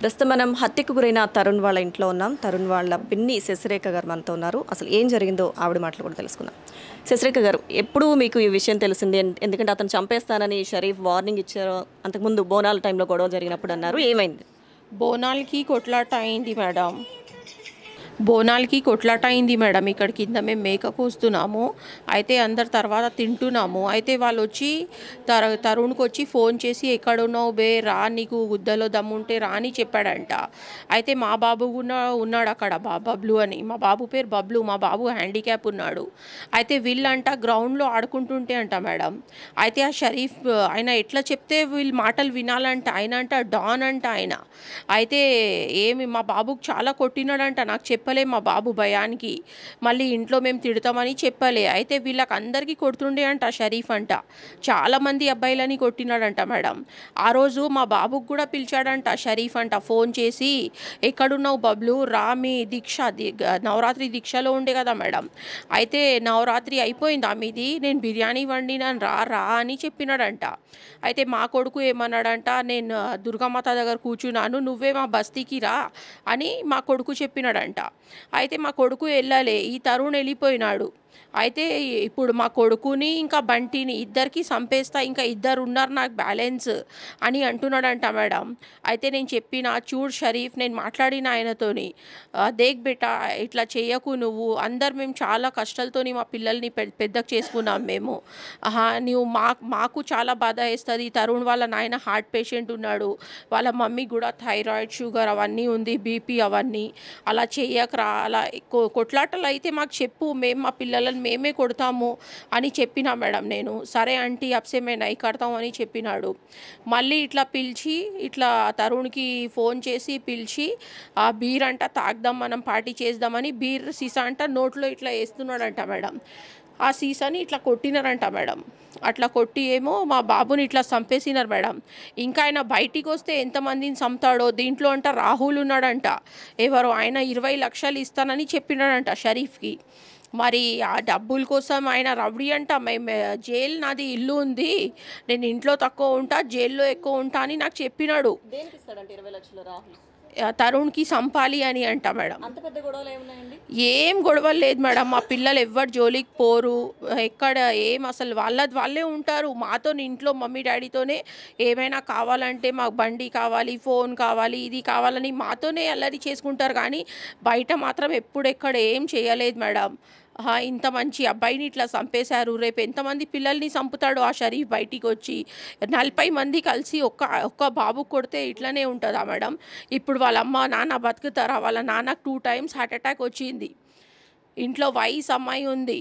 ప్రస్తుతం మనం హత్యకు గురైన తరుణ్ వాళ్ళ ఇంట్లో ఉన్నాం తరుణ్ వాళ్ళ పిన్ని శశిరేఖ గారు మనతో ఉన్నారు అసలు ఏం జరిగిందో ఆవిడ మాటలు కూడా తెలుసుకుందాం శశిరేఖ గారు ఎప్పుడు మీకు ఈ విషయం తెలిసింది ఎందుకంటే అతను చంపేస్తానని షరీఫ్ వార్నింగ్ ఇచ్చారు అంతకుముందు బోనాల టైంలో గొడవ జరిగినప్పుడు అన్నారు ఏమైంది బోనాలకి కొట్లాట అయింది మేడం బోనాలకి కొట్లాట అయింది మేడం ఇక్కడ కింద మేము మేక కోస్తున్నాము అయితే అందరు తర్వాత తింటున్నాము అయితే వాళ్ళు వచ్చి తర తరుణ్కి వచ్చి ఫోన్ చేసి ఎక్కడున్నావు బే రా నీకు గుద్దలో దమ్ముంటే రా అని చెప్పాడంట అయితే మా బాబు కూడా ఉన్నాడు అక్కడ బా బబ్లు అని మా బాబు పేరు బబ్లు మా బాబు హ్యాండిక్యాప్ ఉన్నాడు అయితే వీళ్ళంట గ్రౌండ్లో ఆడుకుంటుంటే అంట మేడం అయితే ఆ షరీఫ్ ఆయన ఎట్లా చెప్తే వీళ్ళు మాటలు వినాలంట ఆయన అంట డాన్ అంట ఆయన అయితే ఏమి మా బాబుకు చాలా కొట్టినాడంట నాకు చెప్ప చెప్పలే మా బాబు భయానికి మళ్ళీ ఇంట్లో మేము తిడతామని చెప్పలే అయితే వీళ్ళకి అందరికీ కొడుతుండే అంట షరీఫ్ అంట చాలామంది అబ్బాయిలని కొట్టినాడంట మేడం ఆ రోజు మా బాబుకు కూడా పిలిచాడంట షరీఫ్ అంట ఫోన్ చేసి ఎక్కడున్నావు బబ్లు రామి దీక్ష నవరాత్రి దీక్షలో ఉండే కదా మేడం అయితే నవరాత్రి అయిపోయింది ఆ మీది నేను బిర్యానీ వండినాను రా రా అని చెప్పినాడంట అయితే మా కొడుకు ఏమన్నాడంట నేను దుర్గామాత దగ్గర కూర్చున్నాను నువ్వే మా బస్తీకి రా అని మా కొడుకు చెప్పినాడంట అయితే మా కొడుకు వెళ్ళాలే ఈ తరుణ్ వెళ్ళిపోయినాడు అయితే ఇప్పుడు మా కొడుకుని ఇంకా బంటిని ఇద్దరికి సంపేస్తా ఇంకా ఇద్దరు ఉన్నారు నాకు బ్యాలెన్స్ అని అంటున్నాడంట మేడం అయితే నేను చెప్పిన చూడ్ షరీఫ్ నేను మాట్లాడిన ఆయనతోని దేక్ బిట్ట ఇట్లా చేయకు నువ్వు అందరు మేము చాలా కష్టాలతోని మా పిల్లల్ని పెద్దకు చేసుకున్నాం మేము నువ్వు మా మాకు చాలా బాధ వేస్తుంది తరుణ్ వాళ్ళ నాయన హార్ట్ పేషెంట్ ఉన్నాడు వాళ్ళ మమ్మీ కూడా థైరాయిడ్ షుగర్ అవన్నీ ఉంది బీపీ అవన్నీ అలా చేయకరా అలా కొట్లాటలు అయితే మాకు చెప్పు మేము మా పిల్లలు పిల్లలను మేమే కొడతాము అని చెప్పినా మేడం నేను సరే ఆంటీ అప్సే మేము నై కడతాం అని చెప్పినాడు మళ్ళీ ఇట్లా పిలిచి ఇట్లా తరుణ్కి ఫోన్ చేసి పిలిచి ఆ బీర్ అంట తాగ్దాం మనం పార్టీ చేద్దామని బీర్ సీసా అంట నోట్లో ఇట్లా వేస్తున్నాడంట మేడం ఆ సీసాని ఇట్లా కొట్టినారంట మేడం అట్లా కొట్టి ఏమో మా బాబుని ఇట్లా చంపేసినారు మేడం ఇంకా ఆయన బయటికి వస్తే ఎంతమందిని చంపుతాడో దీంట్లో అంట రాహుల్ ఉన్నాడంట ఎవరు ఆయన ఇరవై లక్షలు ఇస్తానని చెప్పినాడంట షరీఫ్కి మరి ఆ డబ్బుల కోసం ఆయన రౌడీ అంట మేము జైలు నాది ఇల్లు ఉంది నేను ఇంట్లో తక్కువ ఉంటా జైల్లో ఎక్కువ ఉంటా అని నాకు చెప్పినాడు తరుణ్కి సంపాలి అని అంట మేడం ఏం గొడవలు లేదు మేడం మా పిల్లలు ఎవ్వరు జోలికి పోరు ఎక్కడ ఏం అసలు వాళ్ళది వాళ్ళే ఉంటారు మాతో ఇంట్లో మమ్మీ డాడీతోనే ఏమైనా కావాలంటే మాకు బండి కావాలి ఫోన్ కావాలి ఇది కావాలని మాతోనే అల్లరి చేసుకుంటారు కానీ బయట మాత్రం ఎప్పుడెక్కడ ఏం చేయలేదు మేడం ఇంత మంచి అబ్బాయిని ఇట్లా చంపేశారు రేపు ఎంతమంది పిల్లల్ని చంపుతాడు ఆ షరీఫ్ బయటికి వచ్చి నలభై మంది కలిసి ఒక్క ఒక్క బాబు కొడితే ఇట్లనే ఉంటుందా మేడం ఇప్పుడు వాళ్ళ అమ్మ నాన్న బతుకుతారా వాళ్ళ నాన్నకు టూ టైమ్స్ హార్ట్ అటాక్ వచ్చింది ఇంట్లో వయసు అమ్మాయి ఉంది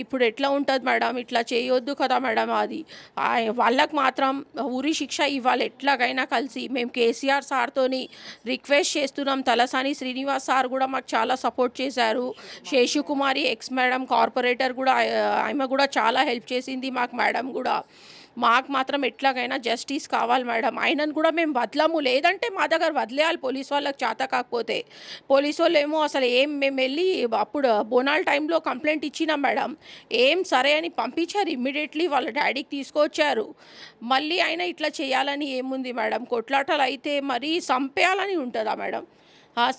ఇప్పుడు ఎట్లా ఉంటుంది మేడం ఇట్లా చేయొద్దు కదా మేడం అది వాళ్ళకు మాత్రం ఊరి శిక్ష ఇవ్వాలి ఎట్లాగైనా కలిసి మేము కేసీఆర్ సార్తోని రిక్వెస్ట్ చేస్తున్నాం తలసాని శ్రీనివాస్ సార్ కూడా మాకు చాలా సపోర్ట్ చేశారు శేషుకుమారి ఎక్స్ మేడం కార్పొరేటర్ కూడా ఆమె కూడా చాలా హెల్ప్ చేసింది మాకు మేడం కూడా మాకు మాత్రం ఎట్లాగైనా జస్టిస్ కావాలి మేడం ఆయనను కూడా మేము వదలము లేదంటే మా దగ్గర వదిలేయాలి పోలీస్ వాళ్ళకి చేత కాకపోతే పోలీస్ వాళ్ళు ఏమో అసలు ఏం మేము వెళ్ళి అప్పుడు బోనాల్ టైంలో కంప్లైంట్ ఇచ్చినాం మేడం ఏం సరే అని పంపించారు ఇమ్మీడియట్లీ వాళ్ళ డాడీకి తీసుకొచ్చారు మళ్ళీ ఆయన ఇట్లా చేయాలని ఏముంది మేడం కొట్లాటలు అయితే మరీ చంపేయాలని ఉంటుందా మేడం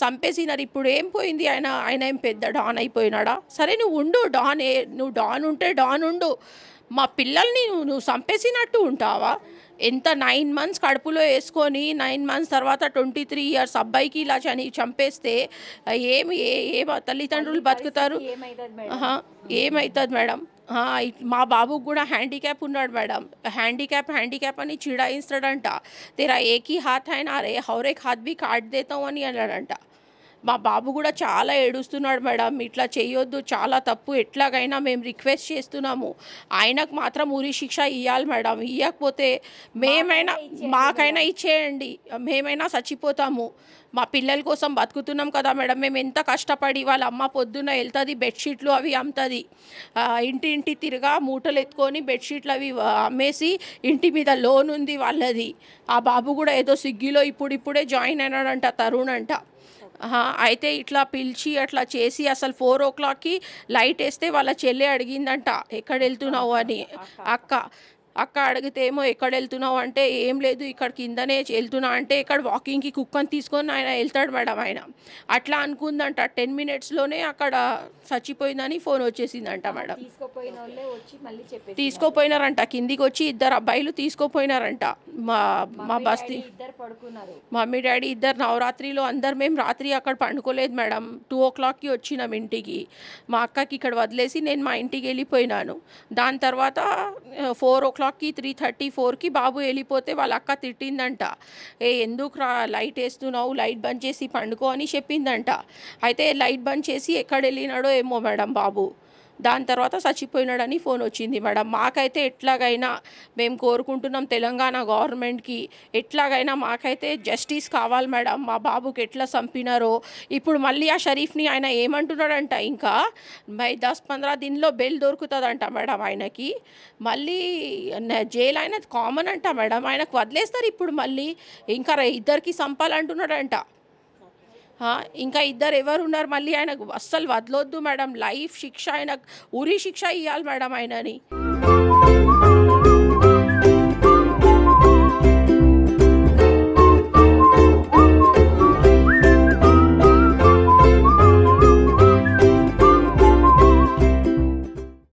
చంపేసినారు ఇప్పుడు ఏం పోయింది ఆయన ఆయన ఏం పెద్ద డాన్ అయిపోయినాడా సరే నువ్వు ఉండు డాన్ ఏ నువ్వు డాన్ ఉంటే డాన్ ఉండు మా పిల్లల్ని నువ్వు చంపేసినట్టు ఉంటావా ఎంత నైన్ మంత్స్ కడుపులో వేసుకొని నైన్ మంత్స్ తర్వాత ట్వంటీ త్రీ ఇయర్స్ అబ్బాయికి ఇలా చని చంపేస్తే ఏమి ఏ ఏ తల్లిదండ్రులు బతుకుతారు ఏమవుతుంది మేడం మా బాబుకు కూడా హ్యాండిక్యాప్ ఉన్నాడు మేడం హ్యాండిక్యాప్ హ్యాండిక్యాప్ అని చిడాయిస్తాడంట తెరా ఏకీ హాత్ అయినా అరే హౌరేక్ హాత్ బి కాట్ దేతాం అని అన్నాడంట మా బాబు కూడా చాలా ఏడుస్తున్నాడు మేడం ఇట్లా చేయొద్దు చాలా తప్పు ఎట్లాగైనా మేము రిక్వెస్ట్ చేస్తున్నాము ఆయనకు మాత్రం ఉరి శిక్ష ఇవ్వాలి మేడం ఇవ్వకపోతే మేమైనా మాకైనా ఇచ్చేయండి మేమైనా చచ్చిపోతాము మా పిల్లల కోసం బతుకుతున్నాం కదా మేడం మేము ఎంత కష్టపడి వాళ్ళ అమ్మ పొద్దున్న వెళ్తుంది బెడ్షీట్లు అవి అమ్ముతుంది ఇంటి ఇంటి తిరగా మూటలు ఎత్తుకొని బెడ్షీట్లు అవి అమ్మేసి ఇంటి మీద లోన్ ఉంది వాళ్ళది ఆ బాబు కూడా ఏదో స్విగ్గీలో ఇప్పుడిప్పుడే జాయిన్ అయినాడంట తరుణ్ అంట అయితే ఇట్లా పిలిచి అట్లా చేసి అసలు ఫోర్ ఓ క్లాక్కి లైట్ వేస్తే వాళ్ళ చెల్లె అడిగిందంట ఎక్కడ వెళ్తున్నావు అని అక్క అక్క అడిగితే ఏమో ఎక్కడ వెళ్తున్నావు అంటే ఏం లేదు ఇక్కడ కిందనే వెళ్తున్నా అంటే ఇక్కడ వాకింగ్కి కుక్కని తీసుకొని ఆయన వెళ్తాడు మేడం ఆయన అట్లా అనుకుందంట టెన్ మినిట్స్లోనే అక్కడ చచ్చిపోయిందని ఫోన్ వచ్చేసిందంట మేడం తీసుకోపోయినారంట కిందికి వచ్చి ఇద్దరు అబ్బాయిలు తీసుకోపోయినారంట మా మా బస్తీ మమ్మీ డాడీ ఇద్దరు నవరాత్రిలో అందరు మేము రాత్రి అక్కడ పండుకోలేదు మేడం టూ ఓ క్లాక్కి వచ్చినాం ఇంటికి మా అక్కకి ఇక్కడ వదిలేసి నేను మా ఇంటికి వెళ్ళిపోయినాను దాని తర్వాత ఫోర్ ఓ క్లాక్ క్లాక్కి త్రీ థర్టీ ఫోర్కి బాబు వెళ్ళిపోతే వాళ్ళ అక్క తిట్టిందంట ఏ ఎందుకు రా లైట్ వేస్తున్నావు లైట్ బంద్ చేసి పండుకో అని చెప్పిందంట అయితే లైట్ బంద్ చేసి ఎక్కడ వెళ్ళినాడో ఏమో మేడం బాబు దాని తర్వాత చచ్చిపోయినాడని ఫోన్ వచ్చింది మేడం మాకైతే ఎట్లాగైనా మేము కోరుకుంటున్నాం తెలంగాణ గవర్నమెంట్కి ఎట్లాగైనా మాకైతే జస్టిస్ కావాలి మేడం మా బాబుకి ఎట్లా చంపినారో ఇప్పుడు మళ్ళీ ఆ షరీఫ్ని ఆయన ఏమంటున్నాడంట ఇంకా మై దస్ పంద్రా దీనిలో బెల్ దొరుకుతుందంట మేడం ఆయనకి మళ్ళీ జైలు ఆయన కామన్ అంట మేడం ఆయనకు వదిలేస్తారు ఇప్పుడు మళ్ళీ ఇంకా ఇద్దరికి చంపాలంటున్నాడంట ఇంకా ఇద్దరు ఎవరు ఉన్నారు మళ్ళీ ఆయనకు అస్సలు వదలొద్దు మేడం లైఫ్ శిక్ష ఆయనకు ఉరి శిక్ష ఇవ్వాలి మేడం ఆయనని